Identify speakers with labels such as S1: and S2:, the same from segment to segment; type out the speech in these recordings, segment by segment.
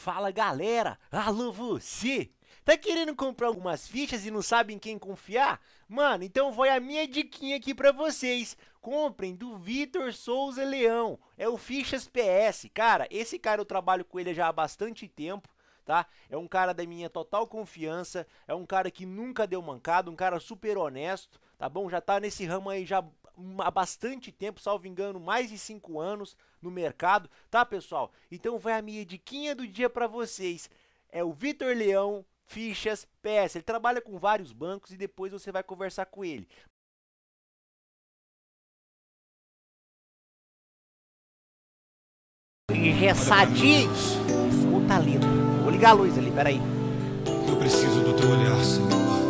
S1: Fala galera, alô você! Tá querendo comprar algumas fichas e não sabe em quem confiar? Mano, então vai a minha diquinha aqui para vocês. Comprem do Vitor Souza Leão, é o Fichas PS. Cara, esse cara eu trabalho com ele já há bastante tempo. Tá? É um cara da minha total confiança, é um cara que nunca deu mancado, um cara super honesto, tá bom? Já tá nesse ramo aí já há bastante tempo, salvo engano, mais de 5 anos no mercado, tá, pessoal? Então vai a minha diquinha do dia para vocês. É o Vitor Leão Fichas PS. Ele trabalha com vários bancos e depois você vai conversar com ele. Engessadinhos escuta lindo, Vou ligar a luz ali, peraí. Eu preciso do teu olhar, Senhor.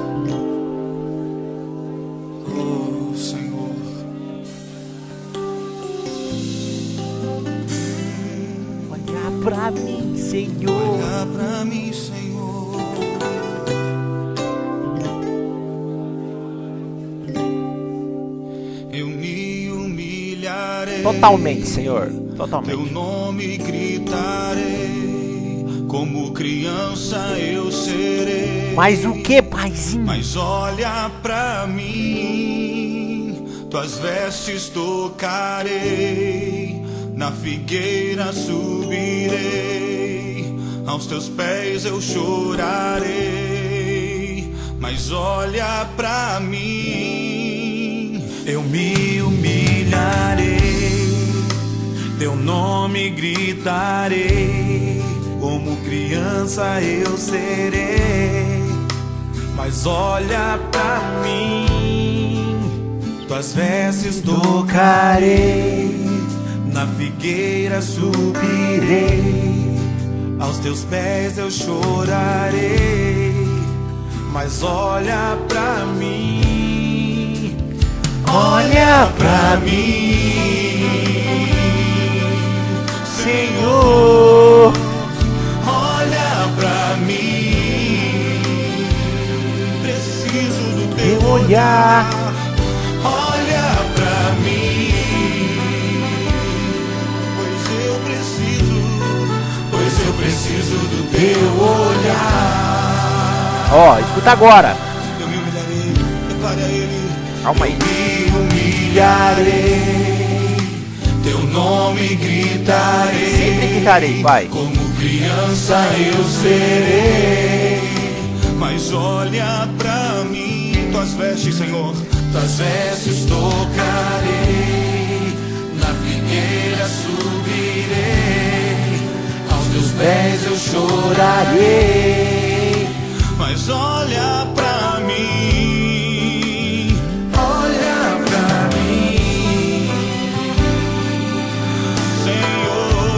S2: mim, Senhor. Olha pra mim, Senhor.
S1: Eu me humilharei. Totalmente, Senhor. Totalmente.
S2: Teu nome gritarei. Como criança eu serei.
S1: Mas o que, paizinho? Mas olha
S2: pra mim. Tuas vestes tocarei na figueira subirei, aos teus pés eu chorarei, mas olha pra mim, eu me humilharei, teu nome gritarei, como criança eu serei, mas olha pra mim, tuas vestes tocarei na figueira subirei, aos teus pés eu chorarei. Mas olha pra mim, olha pra mim, Senhor. Olha pra mim, preciso do teu olhar.
S1: teu olhar. Ó, oh, escuta agora. Eu me humilharei, é para ele. Calma aí. Eu me humilharei, teu nome gritarei. Sempre gritarei, vai. Como criança eu serei,
S2: mas olha pra mim, tuas vestes, Senhor, tuas vestes tocarei. chorarei. Mas olha pra mim, olha pra mim, Senhor,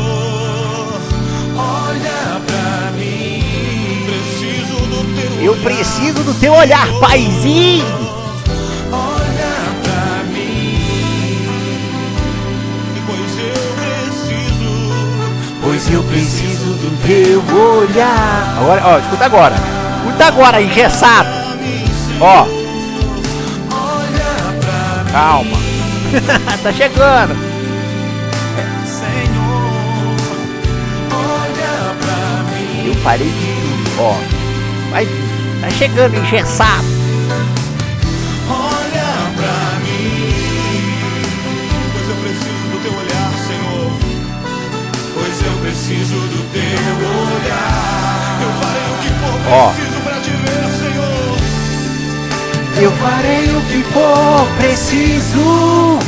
S2: olha pra mim. Preciso do
S1: teu olhar. Eu preciso do teu olhar, paizinho. eu preciso do teu olhar. Agora, ó, escuta agora. Escuta agora, engessado. Ó. Calma. tá chegando. Eu parei de tudo, ó. Vai, tá chegando, engessado. Olha pra
S2: mim, pois eu preciso do teu olhar, Senhor. Pois eu preciso Ó. Eu farei o que for preciso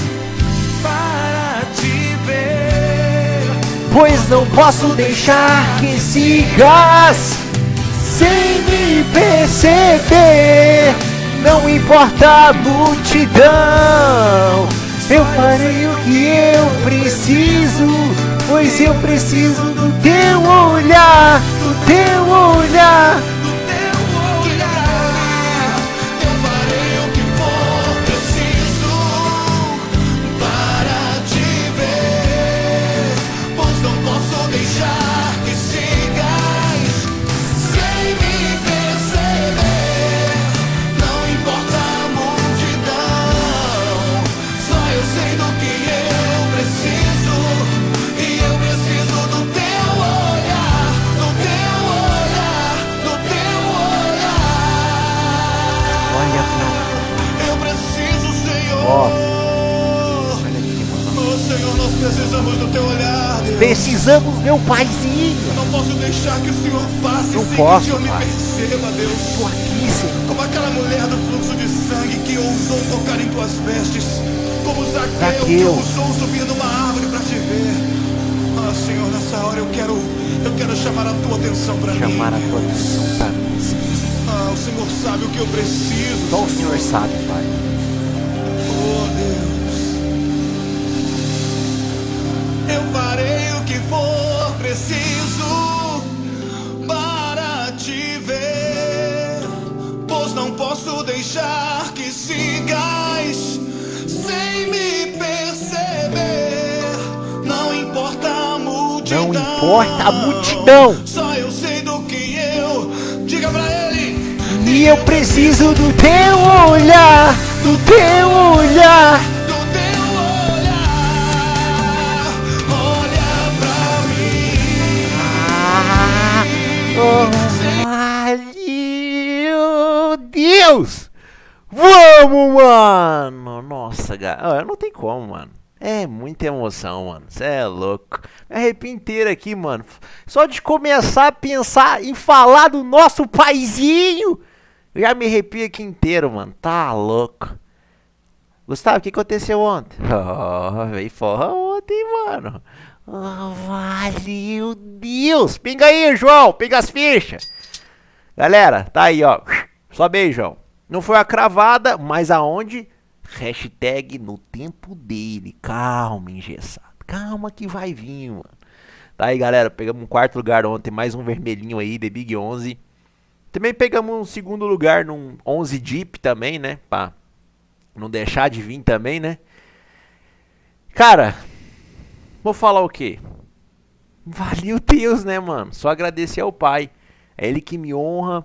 S2: para te ver. Pois não posso deixar que sigas sem me perceber. Não importa a multidão, eu farei o que eu preciso pois eu preciso do teu olhar, do teu olhar. Precisamos, meu paizinho. Não posso deixar que o senhor passe Não posso, que o senhor pai. me perceba, Deus. Estou aqui, Senhor. Como aquela mulher do fluxo de sangue que ousou tocar em tuas vestes. Como Zaqueu, Zaqueu. que ousou subir numa árvore para te ver. Ah, Senhor, nessa hora eu quero, eu quero chamar a tua atenção para mim. Chamar a tua atenção para mim, Ah, o Senhor sabe o que eu preciso. Só o Senhor
S1: sabe, Pai.
S2: Oh, Deus. Eu farei o que for preciso para te ver, pois não posso deixar que sigas sem me perceber. Não importa a
S1: multidão. Não importa a multidão.
S2: Só eu sei do que eu. Diga pra ele.
S1: E eu preciso do teu olhar, do teu
S2: olhar
S1: Deus! Vamos, mano! Nossa, galera, não tem como, mano. É muita emoção, mano. Você é louco. Me arrepio inteiro aqui, mano. Só de começar a pensar em falar do nosso paizinho, já me arrepio aqui inteiro, mano. Tá louco. Gustavo, o que aconteceu ontem? Oh, veio forra ontem, mano. Oh, valeu Deus! Pinga aí, João! Pinga as fichas! Galera, tá aí, ó. Só beijão. Não foi a cravada, mas aonde? Hashtag no tempo dele. Calma, engessado. Calma que vai vir, mano. Tá aí, galera. Pegamos um quarto lugar ontem. Mais um vermelhinho aí, The Big 11. Também pegamos um segundo lugar num 11 Deep também, né? Pra não deixar de vir também, né? Cara, vou falar o quê? Valeu Deus, né, mano? Só agradecer ao Pai. É Ele que me honra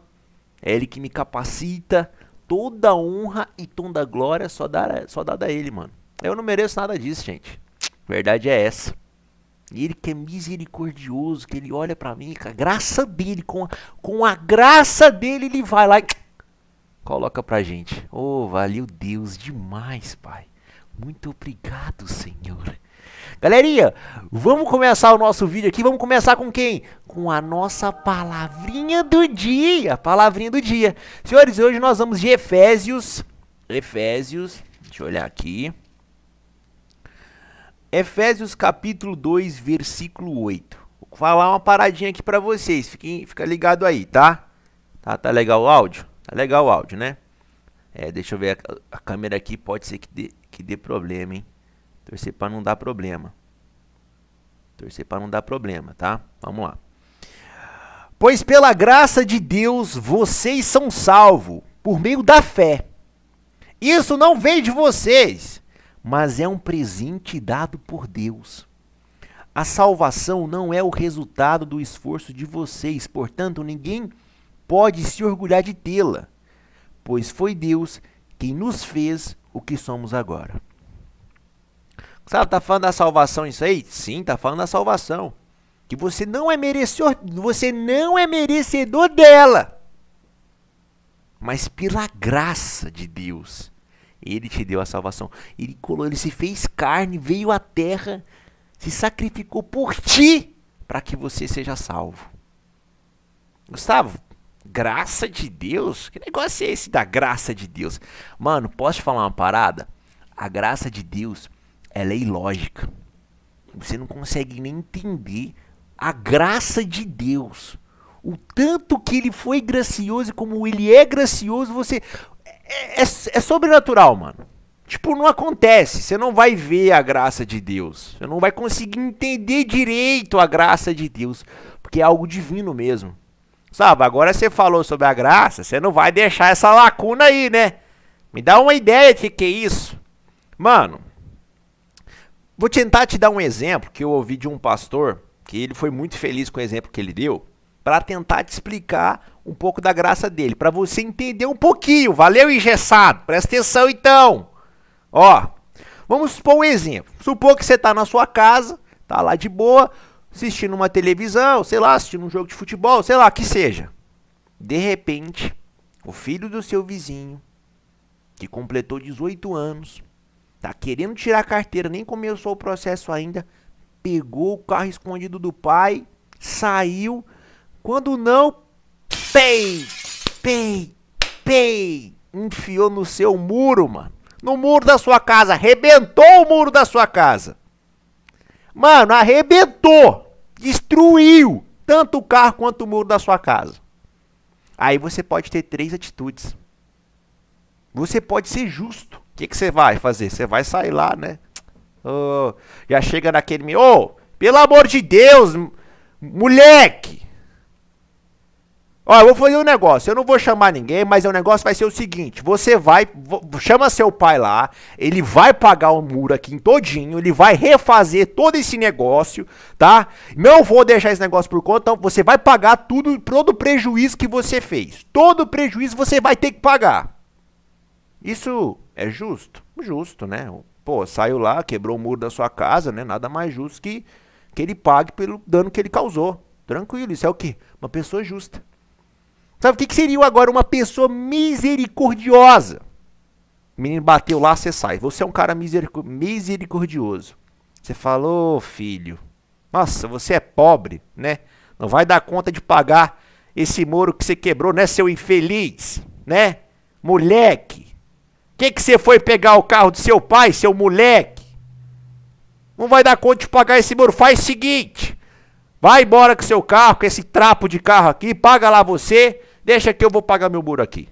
S1: é Ele que me capacita. Toda honra e toda glória só, dar, só dada a Ele, mano. Eu não mereço nada disso, gente. verdade é essa. E ele que é misericordioso, que ele olha para mim, com a graça dele, com a, com a graça dele, ele vai lá e coloca pra gente. Oh, valeu Deus demais, Pai. Muito obrigado, Senhor. Galerinha, vamos começar o nosso vídeo aqui. Vamos começar com quem? Com a nossa palavrinha do dia. Palavrinha do dia. Senhores, hoje nós vamos de Efésios. Efésios, deixa eu olhar aqui. Efésios capítulo 2, versículo 8. Vou falar uma paradinha aqui para vocês. Fiquem, fica ligado aí, tá? Tá, tá legal o áudio? Tá legal o áudio, né? É, deixa eu ver a, a câmera aqui, pode ser que dê, que dê problema, hein? Torcer para não dar problema. Torcer para não dar problema, tá? Vamos lá. Pois pela graça de Deus vocês são salvos por meio da fé. Isso não vem de vocês, mas é um presente dado por Deus. A salvação não é o resultado do esforço de vocês, portanto, ninguém pode se orgulhar de tê-la, pois foi Deus quem nos fez o que somos agora. Sabe, tá falando da salvação isso aí? Sim, tá falando da salvação. Que você não é merecedor, você não é merecedor dela. Mas pela graça de Deus, ele te deu a salvação. Ele, ele se fez carne, veio à terra, se sacrificou por ti para que você seja salvo. Gustavo, graça de Deus? Que negócio é esse da graça de Deus? Mano, posso te falar uma parada? A graça de Deus ela é ilógica. Você não consegue nem entender a graça de Deus. O tanto que ele foi gracioso e como ele é gracioso, você. É, é, é sobrenatural, mano. Tipo, não acontece. Você não vai ver a graça de Deus. Você não vai conseguir entender direito a graça de Deus. Porque é algo divino mesmo. Sabe, agora você falou sobre a graça, você não vai deixar essa lacuna aí, né? Me dá uma ideia de que, que é isso. Mano, Vou tentar te dar um exemplo que eu ouvi de um pastor, que ele foi muito feliz com o exemplo que ele deu, para tentar te explicar um pouco da graça dele, para você entender um pouquinho. Valeu, engessado? Presta atenção então. Ó, vamos supor um exemplo. Supor que você está na sua casa, tá lá de boa, assistindo uma televisão, sei lá, assistindo um jogo de futebol, sei lá, que seja. De repente, o filho do seu vizinho, que completou 18 anos, Tá querendo tirar a carteira, nem começou o processo ainda. Pegou o carro escondido do pai, saiu. Quando não, pei, pei, pei. Enfiou no seu muro, mano. No muro da sua casa. Arrebentou o muro da sua casa. Mano, arrebentou. Destruiu tanto o carro quanto o muro da sua casa. Aí você pode ter três atitudes. Você pode ser justo que, que você vai fazer? Você vai sair lá, né? Oh, já chega naquele. Ô, oh, pelo amor de Deus, moleque! Ó, oh, eu vou fazer um negócio. Eu não vou chamar ninguém, mas o negócio vai ser o seguinte: você vai, chama seu pai lá, ele vai pagar o muro aqui em todinho, ele vai refazer todo esse negócio, tá? Não vou deixar esse negócio por conta, então você vai pagar tudo, todo o prejuízo que você fez. Todo o prejuízo você vai ter que pagar. Isso é justo? Justo, né? Pô, saiu lá, quebrou o muro da sua casa, né? Nada mais justo que, que ele pague pelo dano que ele causou. Tranquilo, isso é o quê? Uma pessoa justa. Sabe o que, que seria agora uma pessoa misericordiosa? O menino bateu lá, você sai. Você é um cara misericordioso. Você falou, filho, nossa, você é pobre, né? Não vai dar conta de pagar esse muro que você quebrou, né, seu infeliz, né? Moleque, que que você foi pegar o carro do seu pai, seu moleque? Não vai dar conta de pagar esse muro. Faz o seguinte, vai embora com seu carro, com esse trapo de carro aqui, paga lá você, deixa que eu vou pagar meu muro aqui.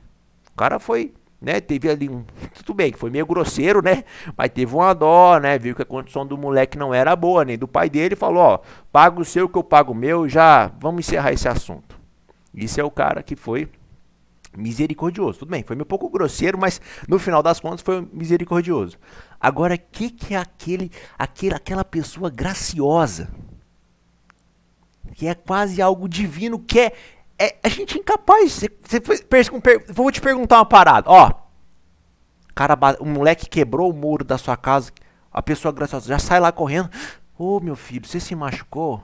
S1: O cara foi né? Teve ali um. Tudo bem, foi meio grosseiro, né? Mas teve uma dó, né? Viu que a condição do moleque não era boa, nem do pai dele. Falou: Ó, paga o seu que eu pago o meu, já vamos encerrar esse assunto. Isso é o cara que foi misericordioso. Tudo bem, foi um pouco grosseiro, mas no final das contas foi misericordioso. Agora, o que, que é aquele, aquele, aquela pessoa graciosa? Que é quase algo divino, que é, é a gente é incapaz. Você, você, vou te perguntar uma parada, ó. Cara, o moleque quebrou o muro da sua casa, a pessoa graciosa já sai lá correndo. Ô, oh, meu filho, você se machucou?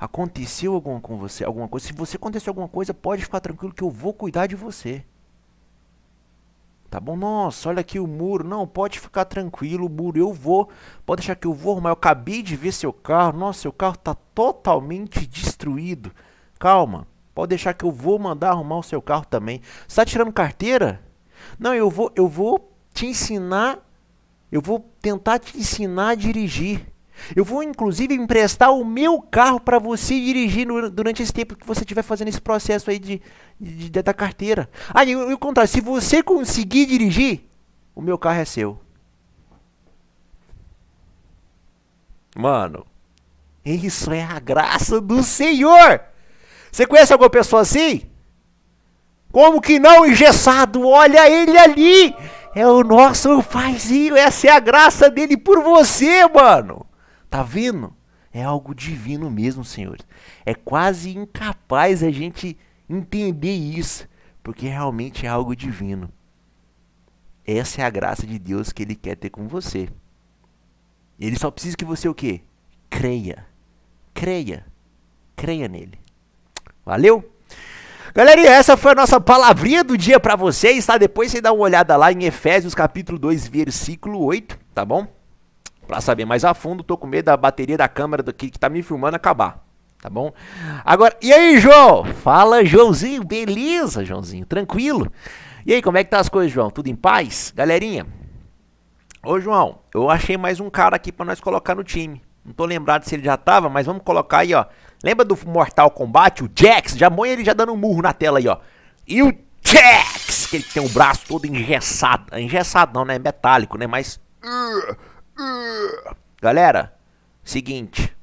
S1: Aconteceu alguma com você, alguma coisa? Se você aconteceu alguma coisa, pode ficar tranquilo que eu vou cuidar de você. Tá bom? Nossa, olha aqui o muro. Não, pode ficar tranquilo, muro. Eu vou. Pode deixar que eu vou arrumar. Eu acabei de ver seu carro. Nossa, seu carro tá totalmente destruído. Calma. Pode deixar que eu vou mandar arrumar o seu carro também. Você tá tirando carteira? Não, eu vou, eu vou te ensinar. Eu vou tentar te ensinar a dirigir. Eu vou inclusive emprestar o meu carro para você dirigir no, durante esse tempo que você estiver fazendo esse processo aí de, de, de da carteira. Aí ah, e eu contrário, se você conseguir dirigir, o meu carro é seu. Mano, isso é a graça do Senhor. Você conhece alguma pessoa assim? Como que não, engessado? Olha ele ali! É o nosso fazinho, essa é a graça dele por você, mano! Tá vendo? É algo divino mesmo, senhores. É quase incapaz a gente entender isso, porque realmente é algo divino. Essa é a graça de Deus que ele quer ter com você. Ele só precisa que você o quê? Creia. Creia. Creia nele. Valeu? Galera, e essa foi a nossa palavrinha do dia para vocês, tá? Depois você dá uma olhada lá em Efésios capítulo 2, versículo 8, tá bom? para saber mais a fundo. Tô com medo da bateria da câmera do que, que tá me filmando acabar. Tá bom? Agora, e aí, João? Fala, Joãozinho. Beleza, Joãozinho? Tranquilo? E aí, como é que tá as coisas, João? Tudo em paz? Galerinha, ô João, eu achei mais um cara aqui para nós colocar no time. Não tô lembrado se ele já tava, mas vamos colocar aí, ó. Lembra do Mortal Kombat? O Jax, já põe ele já dando um murro na tela aí, ó. E o Jax, que ele tem o braço todo engessado. Engessado não, né? Metálico, né? Mas... Uh, Galera, seguinte.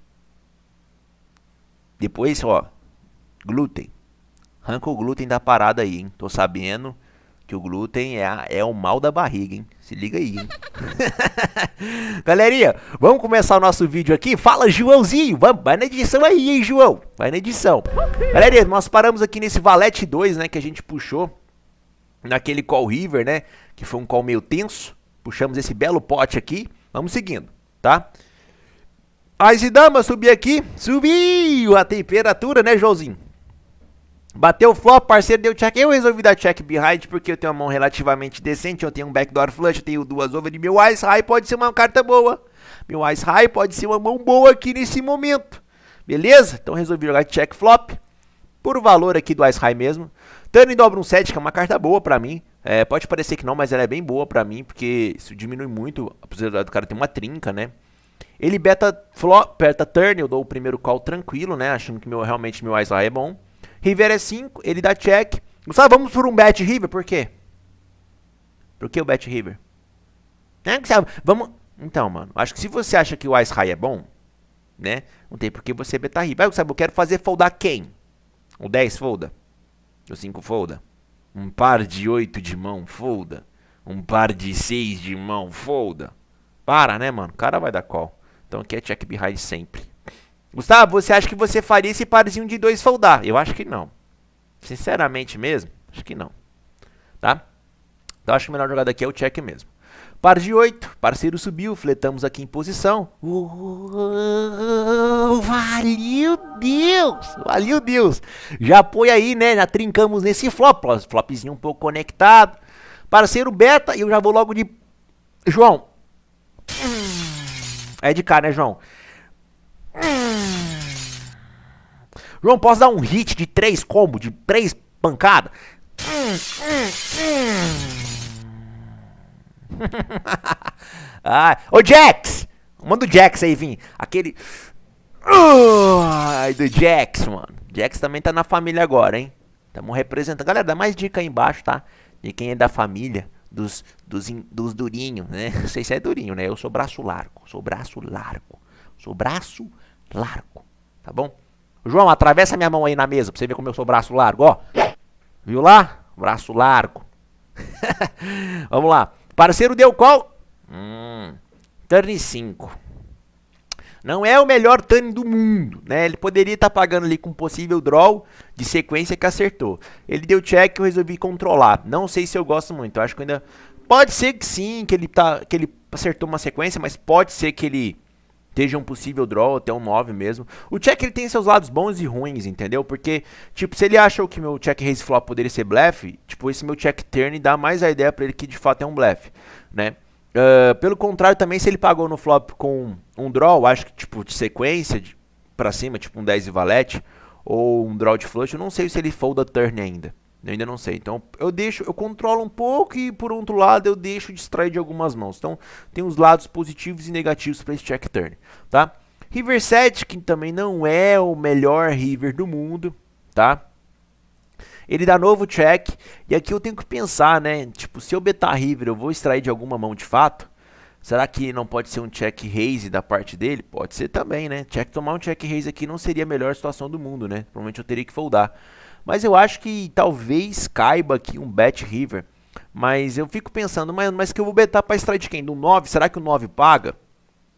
S1: Depois, ó, glúten. Arranca o glúten da parada aí, hein? Tô sabendo que o glúten é, a, é o mal da barriga, hein? Se liga aí, hein? Galerinha, vamos começar o nosso vídeo aqui? Fala, Joãozinho! Vamos, vai na edição aí, hein, João? Vai na edição. Galerinha, nós paramos aqui nesse Valete 2, né? Que a gente puxou naquele call river, né? Que foi um call meio tenso. Puxamos esse belo pote aqui. Vamos seguindo, tá? As damas, subiu aqui. Subiu a temperatura, né, Joãozinho? Bateu flop, parceiro, deu check. Eu resolvi dar check behind porque eu tenho uma mão relativamente decente. Eu tenho um backdoor flush, eu tenho duas over de meu ice high pode ser uma carta boa. Meu ice high pode ser uma mão boa aqui nesse momento. Beleza? Então resolvi jogar check flop. Por valor aqui do ice high mesmo. e dobra um 7, que é uma carta boa pra mim. É, pode parecer que não, mas ela é bem boa para mim, porque isso diminui muito a possibilidade do cara ter uma trinca, né? Ele beta flop, beta turn, eu dou o primeiro call tranquilo, né? Achando que meu, realmente meu Ice lá é bom. River é 5, ele dá check. Gustavo, vamos por um bet River, por quê? Por que o bet River? É, Gustavo, vamos... Então, mano, acho que se você acha que o Ice High é bom, né? Não tem por que você betar River. Vai, Gustavo, eu quero fazer foldar quem? O 10 folda? O 5 folda? um par de oito de mão folda, um par de seis de mão folda. Para, né, mano? O cara vai dar call. Então aqui é check behind sempre. Gustavo, você acha que você faria esse parzinho de dois foldar? Eu acho que não. Sinceramente mesmo, acho que não. Tá? Então acho que a melhor jogada aqui é o check mesmo. Par de 8, parceiro subiu, fletamos aqui em posição. Uou, valeu Deus! Valeu Deus! Já põe aí, né? Já trincamos nesse flop. Flopzinho um pouco conectado. Parceiro beta, e eu já vou logo de. João. É de cá, né, João? João, posso dar um hit de 3 combo, de 3 pancada? ah, ô Jax! Manda o Jax aí, Vim. Aquele. Ai, do Jax, mano. Jax também tá na família agora, hein? Tamo representando. Galera, dá mais dica aí embaixo, tá? De quem é da família. Dos, dos, dos durinhos, né? Não sei se é durinho, né? Eu sou braço largo. Sou braço largo. Sou braço largo. Tá bom? João, atravessa minha mão aí na mesa pra você ver como eu sou braço largo, ó. Viu lá? Braço largo. Vamos lá. Parceiro deu qual? Hum, turn 5. Não é o melhor turn do mundo, né? Ele poderia estar tá pagando ali com possível draw de sequência que acertou. Ele deu check e eu resolvi controlar. Não sei se eu gosto muito, eu acho que ainda... Pode ser que sim, que ele, tá, que ele acertou uma sequência, mas pode ser que ele esteja um possível draw, até um 9 mesmo. O check ele tem seus lados bons e ruins, entendeu? Porque, tipo, se ele achou que meu check raise flop poderia ser blefe, tipo, esse meu check turn dá mais a ideia para ele que de fato é um blefe, né? Uh, pelo contrário, também se ele pagou no flop com um draw, acho que tipo de sequência de, pra cima, tipo um 10 e valete, ou um draw de flush, eu não sei se ele folda turn ainda. Eu ainda não sei. Então eu deixo, eu controlo um pouco e por outro lado eu deixo distrair de algumas mãos. Então tem os lados positivos e negativos para esse check turn, tá? River 7, que também não é o melhor river do mundo, tá? Ele dá novo check e aqui eu tenho que pensar, né? Tipo, se eu betar river, eu vou extrair de alguma mão de fato? Será que não pode ser um check raise da parte dele? Pode ser também, né? Check tomar um check raise aqui não seria a melhor situação do mundo, né? Provavelmente eu teria que foldar. Mas eu acho que talvez caiba aqui um Bet River. Mas eu fico pensando, mas, mas que eu vou betar para extrair de quem? Do 9? Será que o 9 paga?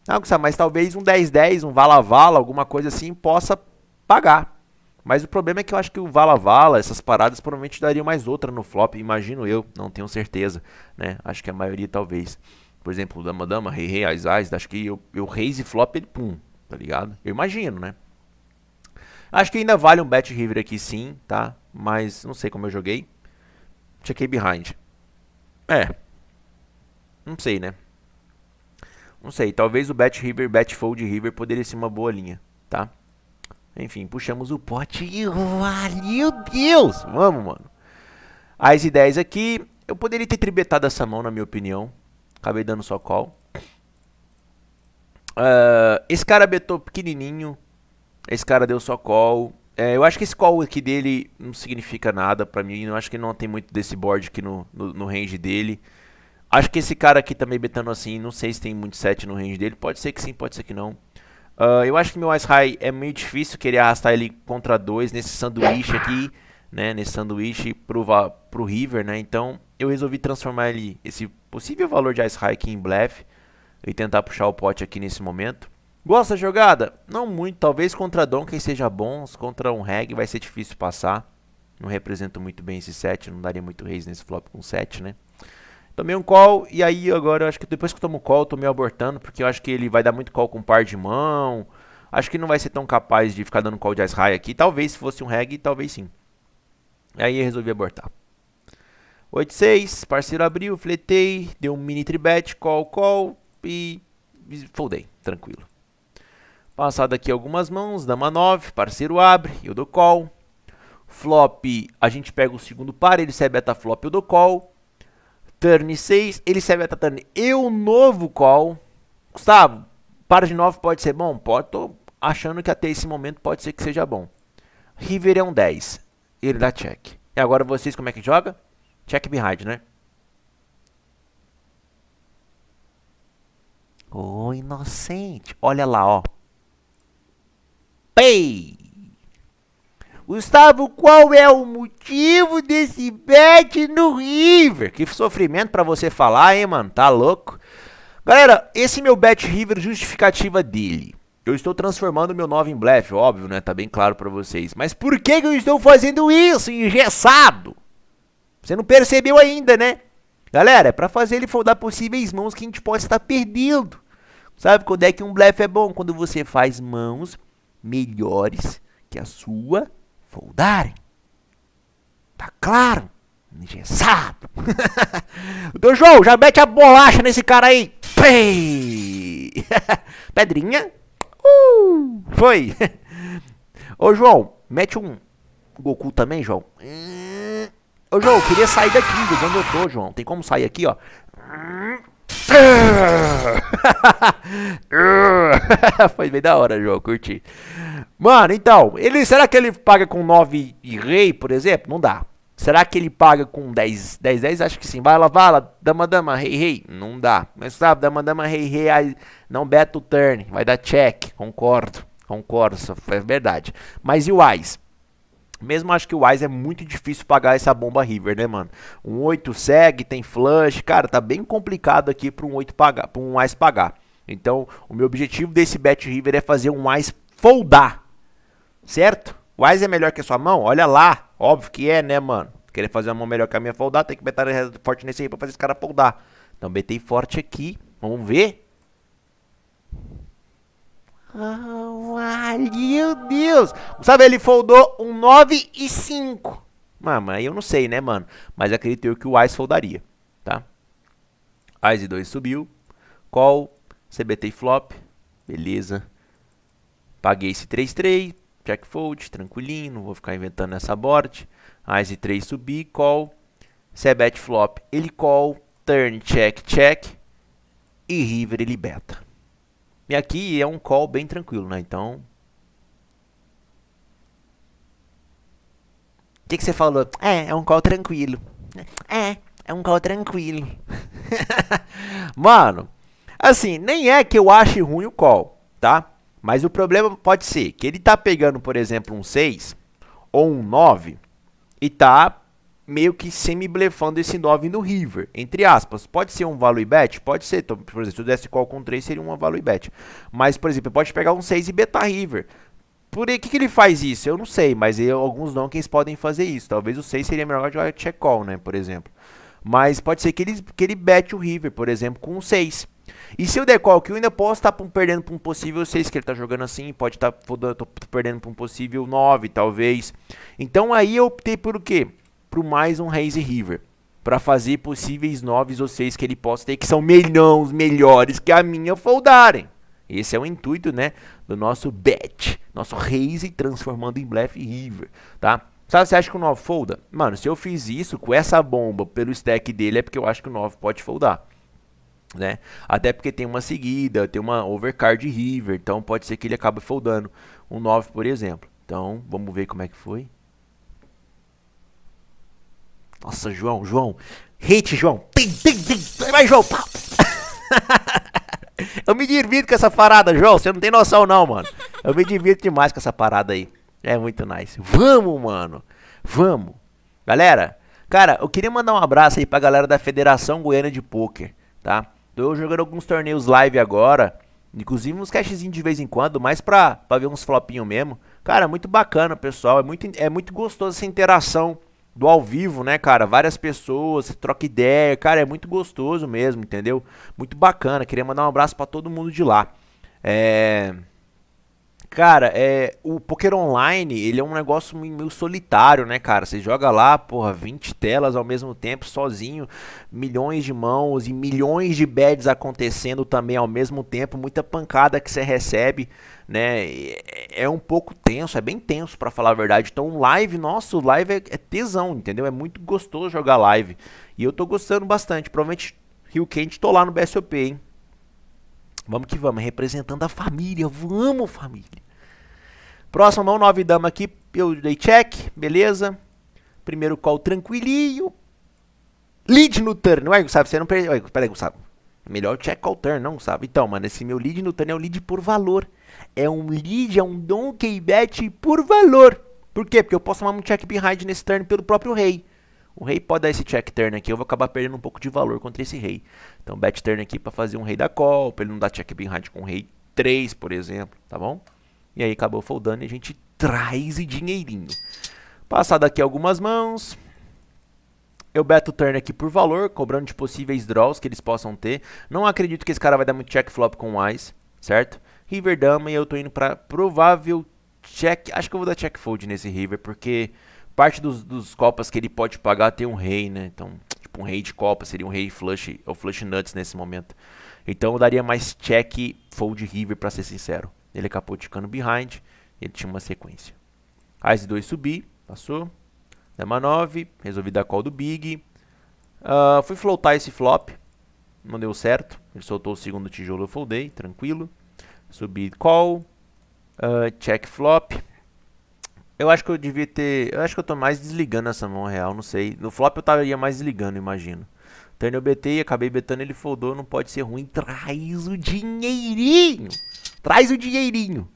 S1: Não, ah, mas talvez um 10-10, um vala-vala, alguma coisa assim, possa pagar. Mas o problema é que eu acho que o vala-vala, essas paradas, provavelmente dariam mais outra no flop, imagino eu, não tenho certeza, né? Acho que a maioria talvez. Por exemplo, dama-dama, rei-rei, as-as, acho que eu, eu raise flop, ele pum, tá ligado? Eu imagino, né? Acho que ainda vale um Bet River aqui sim, tá? Mas não sei como eu joguei. Chequei behind. É. Não sei, né? Não sei, talvez o Bet River, Bet Fold River poderia ser uma boa linha, tá? Enfim, puxamos o pote e... valeu Deus! Vamos, mano. As ideias aqui, eu poderia ter tribetado essa mão, na minha opinião. Acabei dando só call. Uh, esse cara betou pequenininho. Esse cara deu só call. É, eu acho que esse call aqui dele não significa nada para mim. Eu acho que não tem muito desse board aqui no, no, no, range dele. Acho que esse cara aqui também betando assim, não sei se tem muito set no range dele. Pode ser que sim, pode ser que não. Uh, eu acho que meu Ice High é meio difícil querer arrastar ele contra dois nesse sanduíche aqui, né? Nesse sanduíche pro, pro River, né? Então eu resolvi transformar ele, esse possível valor de Ice High aqui em blefe e tentar puxar o pote aqui nesse momento. Gosta da jogada? Não muito, talvez contra Donkey seja bom, contra um Reg vai ser difícil passar. Não representa muito bem esse set, não daria muito raise nesse flop com 7, né? Tomei um call e aí agora eu acho que depois que eu tomo call eu tô meio abortando, porque eu acho que ele vai dar muito call com par de mão. Acho que não vai ser tão capaz de ficar dando call de as high aqui. Talvez se fosse um Reg, talvez sim. E Aí eu resolvi abortar. 8-6, parceiro abriu, fletei, deu um mini tribet, call, call e foldei, tranquilo. Passado aqui algumas mãos, dama 9, parceiro abre, eu dou call. Flop, a gente pega o segundo par, ele recebe beta flop, eu dou call. Turn 6, ele recebe beta turn, eu novo call. Gustavo, par de 9 pode ser bom? Pode, tô achando que até esse momento pode ser que seja bom. River é um 10, ele dá check. E agora vocês como é que joga? Check behind, né? Ô, oh, inocente. Olha lá, ó. Pay. Gustavo, qual é o motivo desse bet no River? Que sofrimento para você falar, hein, mano? Tá louco? Galera, esse meu bet River justificativa dele. Eu estou transformando meu 9 em blefe, óbvio, né? Tá bem claro para vocês. Mas por que, que eu estou fazendo isso, engessado? Você não percebeu ainda, né? Galera, é pra fazer ele foldar possíveis mãos que a gente pode estar tá perdendo. Sabe quando é que um blefe é bom? Quando você faz mãos melhores que a sua foldarem. Tá claro? Engessado. do então, João, já mete a bolacha nesse cara aí. Pedrinha. Uh, foi. Ô João, mete um Goku também, João. Hum. Ô João, queria sair daqui, do onde eu tô, João. Tem como sair aqui, ó. Foi bem da hora, João, curti. Mano, então, ele será que ele paga com 9 e rei, por exemplo? Não dá. Será que ele paga com 10, 10, 10? Acho que sim. Vai lá, vai lá, dama, dama, rei, rei. Não dá. Mas sabe, dama, dama, rei, rei, aí, não beta o turn. Vai dar check, concordo. Concordo, é verdade. Mas e o Ice? Mesmo acho que o Wise é muito difícil pagar essa bomba River, né, mano? Um 8 segue, tem flush, cara, tá bem complicado aqui para um 8 pagar, para um Wise pagar. Então, o meu objetivo desse bet river é fazer um Wise foldar, certo? O Ice é melhor que a sua mão? Olha lá, óbvio que é, né, mano? Querer fazer uma mão melhor que a minha foldar, tem que betar forte nesse aí pra fazer esse cara foldar. Então, betei forte aqui, vamos ver. Oh, ai, meu Deus! Sabe, ele foldou um 9 e 5. Mano, aí eu não sei, né, mano? Mas acredito eu que o Ice foldaria, tá? Ice 2 subiu. Call CBT e flop, beleza. Paguei esse 3-3, check fold, tranquilinho, não vou ficar inventando essa board. Ice 3 subi call. Cebet flop, ele call. Turn check, check. E river ele beta. E aqui é um call bem tranquilo, né? Então... O que, que você falou? É, é um call tranquilo. É, é um call tranquilo. Mano, Assim, nem é que eu ache ruim o call, tá? Mas o problema pode ser que ele tá pegando, por exemplo, um 6 ou um 9 e tá meio que semi-blefando esse 9 no river, entre aspas. Pode ser um value bet? Pode ser. Então, por exemplo, se eu desse call com 3, seria um value bet. Mas, por exemplo, pode pegar um 6 e betar river. Por que, que ele faz isso? Eu não sei, mas eu, alguns donkeys podem fazer isso. Talvez o 6 seria melhor jogar check call, né, por exemplo. Mas pode ser que ele, que ele bete o river, por exemplo, com um 6. E se eu der call kill, ainda posso estar tá perdendo para um possível 6, que ele está jogando assim, pode tá estar perdendo para um possível 9, talvez. Então aí eu optei por o quê? Por mais um Raise River para fazer possíveis 9 ou 6 que ele possa ter, que são milhões melhores que a minha foldarem. Esse é o intuito, né, do nosso bet, nosso raise transformando em blefe river, tá? Sabe, você acha que o 9 folda? Mano, se eu fiz isso com essa bomba pelo stack dele é porque eu acho que o 9 pode foldar. Né? Até porque tem uma seguida, tem uma overcard river, então pode ser que ele acabe foldando um 9, por exemplo. Então, vamos ver como é que foi. Nossa, João, João. Hit, João. Tim, tim, tim. Vai, João. Eu me divirto com essa parada, João. Você não tem noção, não, mano. Eu me divirto demais com essa parada aí. É muito nice. Vamos, mano. Vamos. Galera, cara, eu queria mandar um abraço aí pra galera da Federação Goiana de Poker, tá? Tô jogando alguns torneios live agora. Inclusive uns cachezinhos de vez em quando, mais pra, pra ver uns flopinhos mesmo. Cara, é muito bacana, pessoal. É muito, é muito gostoso essa interação do ao vivo, né, cara? Várias pessoas, troca ideia. Cara, é muito gostoso mesmo, entendeu? Muito bacana. Queria mandar um abraço para todo mundo de lá. É... Cara, é, o Poker Online, ele é um negócio meio solitário, né, cara? Você joga lá, porra, 20 telas ao mesmo tempo, sozinho, milhões de mãos e milhões de bets acontecendo também ao mesmo tempo, muita pancada que você recebe, né? É, é um pouco tenso, é bem tenso para falar a verdade. Então, live, nosso live é, é tesão, entendeu? É muito gostoso jogar live. E eu tô gostando bastante. Provavelmente Rio Quente tô lá no BSOP, hein? Vamos que vamos, representando a família, vamos família. Próxima mão, nove dama aqui, eu dei check, beleza. Primeiro call tranquilinho. Lead no turn, ué Gustavo, você não perdeu, ué, peraí Gustavo. Melhor check call turn, não Gustavo? Então, mano, esse meu lead no turn é um lead por valor. É um lead, é um donkey bet por valor. Por quê? Porque eu posso tomar um check behind nesse turn pelo próprio rei. O rei pode dar esse check turn aqui, eu vou acabar perdendo um pouco de valor contra esse rei. Então bet turn aqui para fazer um rei da call, para ele não dar check bem hard com o rei 3, por exemplo, tá bom? E aí acabou foldando e a gente traz e dinheirinho. Passado aqui algumas mãos, eu beto turn aqui por valor, cobrando de possíveis draws que eles possam ter. Não acredito que esse cara vai dar muito check flop com o Ice, certo? River Dama e eu tô indo pra provável check. Acho que eu vou dar check fold nesse River, porque parte dos, dos copas que ele pode pagar tem um rei, né? Então, tipo, um rei de copa seria um rei flush é ou flush nuts nesse momento. Então eu daria mais check fold river para ser sincero. Ele acabou ticando behind, ele tinha uma sequência. As 2 subi, passou. Dama 9, resolvi dar call do big. Uh, fui floatar esse flop, não deu certo. Ele soltou o segundo tijolo, eu foldei, tranquilo. Subi call, uh, check flop, eu acho que eu devia ter. Eu acho que eu tô mais desligando essa mão real, não sei. No flop eu ia mais desligando, imagino. Então eu betei, acabei betando, ele foldou, não pode ser ruim. Traz o dinheirinho! Traz o dinheirinho!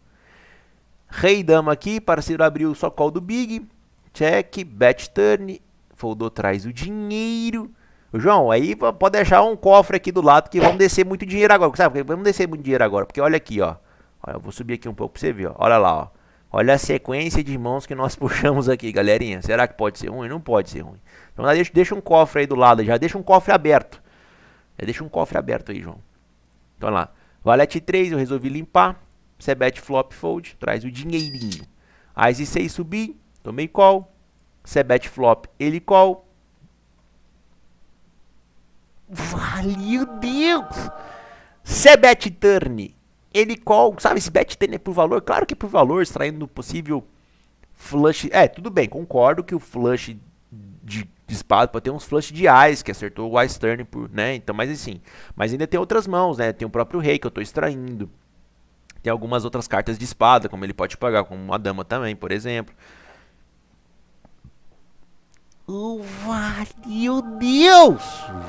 S1: Rei dama aqui, parceiro abriu só call do Big. Check, bet turn. Foldou, traz o dinheiro. João, aí pode deixar um cofre aqui do lado que vamos descer muito dinheiro agora. Sabe? Vamos descer muito dinheiro agora. Porque olha aqui, ó. Olha, eu vou subir aqui um pouco pra você ver, ó. Olha lá, ó. Olha a sequência de mãos que nós puxamos aqui, galerinha. Será que pode ser ruim? Não pode ser ruim. Então deixa, deixa um cofre aí do lado, já deixa um cofre aberto. Já é, deixa um cofre aberto aí, João. Então olha lá. Valete 3, eu resolvi limpar. Sebet flop fold, traz o dinheirinho. Ice 6 subi, tomei call. Sebet flop, ele call. Valeu Deus! Sebet turn, ele qual, sabe, esse bet tender por valor, claro que por valor, extraindo do possível flush, é, tudo bem, concordo que o flush de, de espada pode ter uns flush de eyes que acertou o ice turn por, né? Então, mas assim, mas ainda tem outras mãos, né? Tem o próprio rei que eu estou extraindo. Tem algumas outras cartas de espada, como ele pode pagar, como uma dama também, por exemplo. Oh, valeu Deus!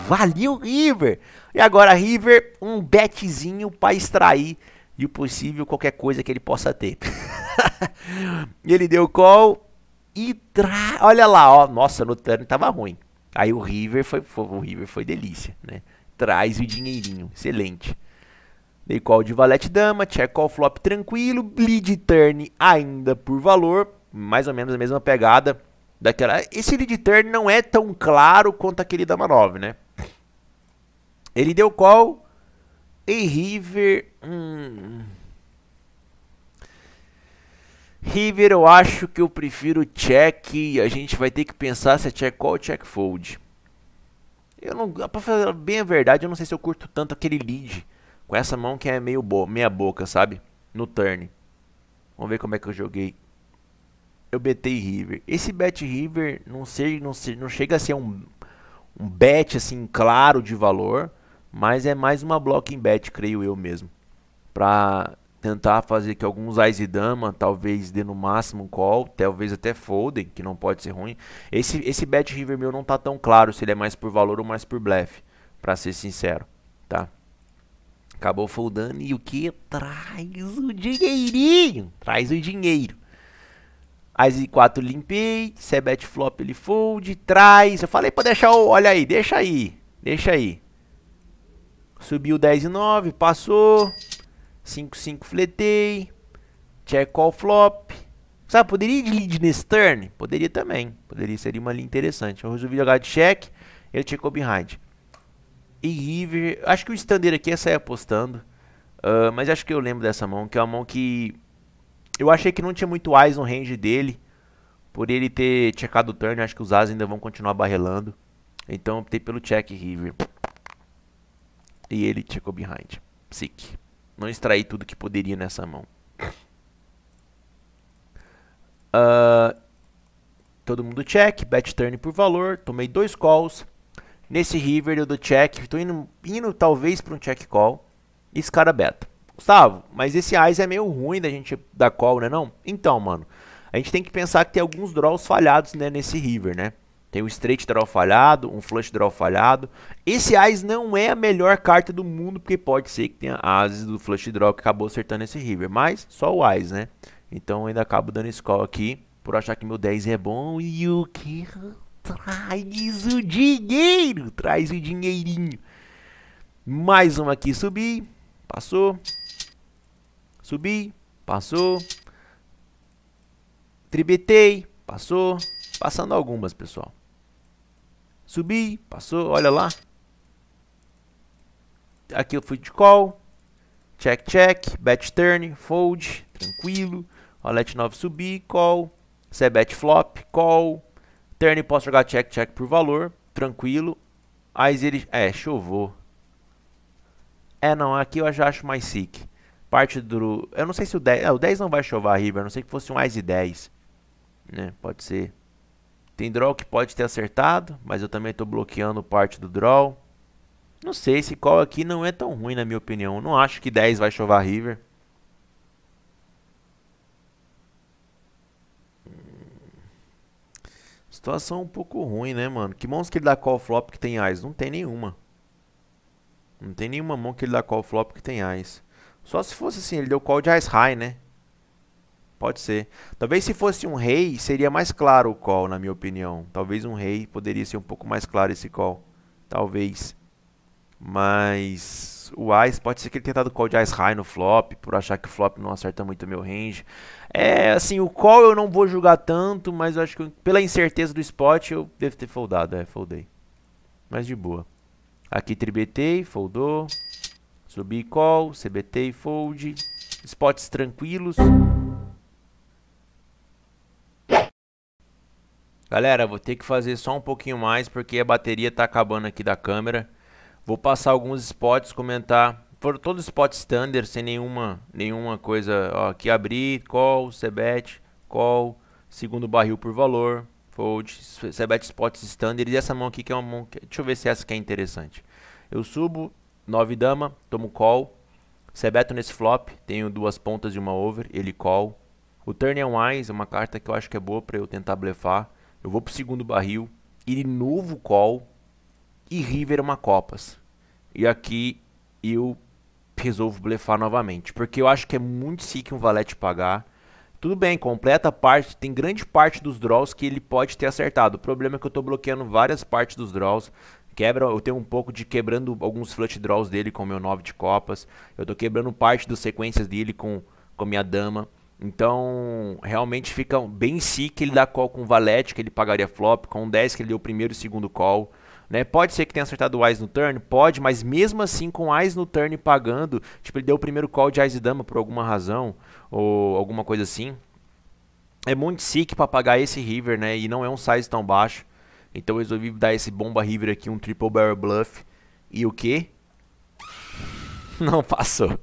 S1: Valeu River! E agora River, um betzinho para extrair e o possível qualquer coisa que ele possa ter. ele deu call e tra... olha lá, ó, nossa, no turn tava ruim. Aí o River foi, foi o River foi delícia, né? Traz o dinheirinho, excelente. Dei call de valete dama, check call flop tranquilo, bleed turn ainda por valor, mais ou menos a mesma pegada daquela. Esse lead turn não é tão claro quanto aquele dama 9, né? Ele deu call, e River. Hum. River, eu acho que eu prefiro check. A gente vai ter que pensar se é check call ou check fold. Eu não, pra falar bem a verdade, eu não sei se eu curto tanto aquele lead com essa mão que é meio meia boca, sabe? No turn. Vamos ver como é que eu joguei. Eu betei River. Esse bet River não, sei, não, sei, não chega a ser um, um bet assim claro de valor. Mas é mais uma blocking bet, creio eu mesmo. Para tentar fazer que alguns ais e dama talvez dê no máximo um call, talvez até foldem, que não pode ser ruim. Esse, esse bet river meu não tá tão claro se ele é mais por valor ou mais por blefe, para ser sincero, tá? Acabou foldando e o que? Traz o dinheirinho, traz o dinheiro. As e 4 limpei, se é bet flop ele fold, traz. Eu falei para deixar, o, olha aí, deixa aí, deixa aí. Subiu 10 e 9, passou. 5, 5, fletei. Check all flop. Sabe, poderia ir de lead nesse turn? Poderia também. Poderia, seria uma linha interessante. Eu resolvi jogar de check, ele checou behind. E river, acho que o standard aqui é sair apostando. Uh, mas acho que eu lembro dessa mão, que é uma mão que... Eu achei que não tinha muito eyes no range dele. Por ele ter checado o turn, acho que os as ainda vão continuar barrelando. Então optei pelo check river e ele chegou behind. Sick. Não extraí tudo que poderia nessa mão. Uh, todo mundo check, bet turn por valor, tomei dois calls. Nesse river eu dou check, estou indo, indo talvez para um check call. E esse cara beta. Gustavo, mas esse ice é meio ruim da gente dar call, né não? Então, mano, a gente tem que pensar que tem alguns draws falhados né, nesse river, né? Tem um straight draw falhado, um flush draw falhado. Esse Ais não é a melhor carta do mundo, porque pode ser que tenha Ases do flush draw que acabou acertando esse river. Mas só o Ais, né? Então ainda acabo dando esse call aqui, por achar que meu 10 é bom e o que traz o dinheiro, traz o dinheirinho. Mais uma aqui, subi, passou, subi, passou, tribetei, passou, passando algumas, pessoal. Subi, passou, olha lá. Aqui eu fui de call. Check, check, bet turn, fold, tranquilo. Olete 9 subir, call. bet flop, call. Turn posso jogar check, check por valor, tranquilo. Aí ele, é, chovou. É, não, aqui eu já acho mais sick. Parte do, eu não sei se o 10, é, o 10 não vai chovar river, a não ser que fosse um ice 10. Né, pode ser. Tem draw que pode ter acertado, mas eu também estou bloqueando parte do draw. Não sei, esse call aqui não é tão ruim na minha opinião. Não acho que 10 vai chovar river. Hum, situação um pouco ruim, né, mano? Que mãos que ele dá call flop que tem ais? Não tem nenhuma. Não tem nenhuma mão que ele dá call flop que tem ais. Só se fosse assim, ele deu call de ais high, né? Pode ser. Talvez se fosse um rei, seria mais claro o call, na minha opinião. Talvez um rei poderia ser um pouco mais claro esse call. Talvez. Mas o Ice, pode ser que ele tenha dado call de Ice High no flop, por achar que o flop não acerta muito meu range. É, assim, o call eu não vou julgar tanto, mas eu acho que pela incerteza do spot eu devo ter foldado. É, foldei. Mas de boa. Aqui tribetei, foldou. Subi call, CBT e fold. Spots tranquilos. Galera, vou ter que fazer só um pouquinho mais porque a bateria tá acabando aqui da câmera. Vou passar alguns spots, comentar. Foram todos spots standard, sem nenhuma, nenhuma coisa. Ó, aqui abrir, call, sebet, call, segundo barril por valor, fold, sebet spots standard. E essa mão aqui que é uma mão... Que, deixa eu ver se essa aqui é interessante. Eu subo, 9 dama, tomo call. Cebeto nesse flop, tenho duas pontas de uma over, ele call. O turn and é wise é uma carta que eu acho que é boa para eu tentar blefar. Eu vou pro segundo barril e de novo call e River é uma copas. E aqui eu resolvo blefar novamente, porque eu acho que é muito sick um valete pagar. Tudo bem, completa parte, tem grande parte dos draws que ele pode ter acertado. O problema é que eu estou bloqueando várias partes dos draws. Quebra, eu tenho um pouco de quebrando alguns flush draws dele com meu 9 de copas. Eu estou quebrando parte das sequências dele com com minha dama. Então, realmente fica bem sick ele dá call com o Valete, que ele pagaria flop, com o 10 que ele deu o primeiro e o segundo call. Né? Pode ser que tenha acertado o Ice no turn, pode, mas mesmo assim com o no turn pagando, tipo, ele deu o primeiro call de Ice e Dama por alguma razão, ou alguma coisa assim. É muito sick para pagar esse river, né? E não é um size tão baixo. Então eu resolvi dar esse bomba river aqui, um triple barrel bluff. E o que? Não passou.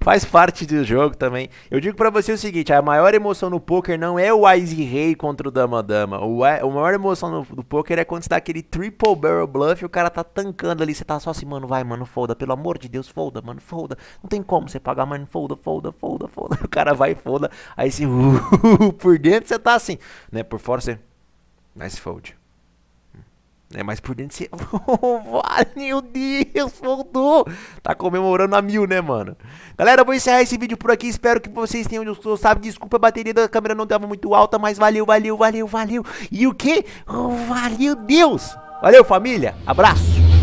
S1: Faz parte do jogo também. Eu digo para você o seguinte: a maior emoção no poker não é o Ice Rei contra o Dama Dama. O, a maior emoção no, do poker é quando você dá aquele triple barrel bluff e o cara tá tancando ali. Você tá só assim, mano, vai, mano, folda. Pelo amor de Deus, folda, mano, folda. Não tem como você pagar, mano, folda, folda, folda, folda. O cara vai e folda. Aí assim, uh, por dentro você tá assim, né? Por fora você. Nice fold né? Mas por dentro você. Meu oh, Deus, voltou! Tá comemorando a mil, né, mano? Galera, eu vou encerrar esse vídeo por aqui. Espero que vocês tenham gostado. Sabe, desculpa, a bateria da câmera não tava muito alta, mas valeu, valeu, valeu, valeu. E o que? Oh, valeu, Deus! Valeu, família! Abraço!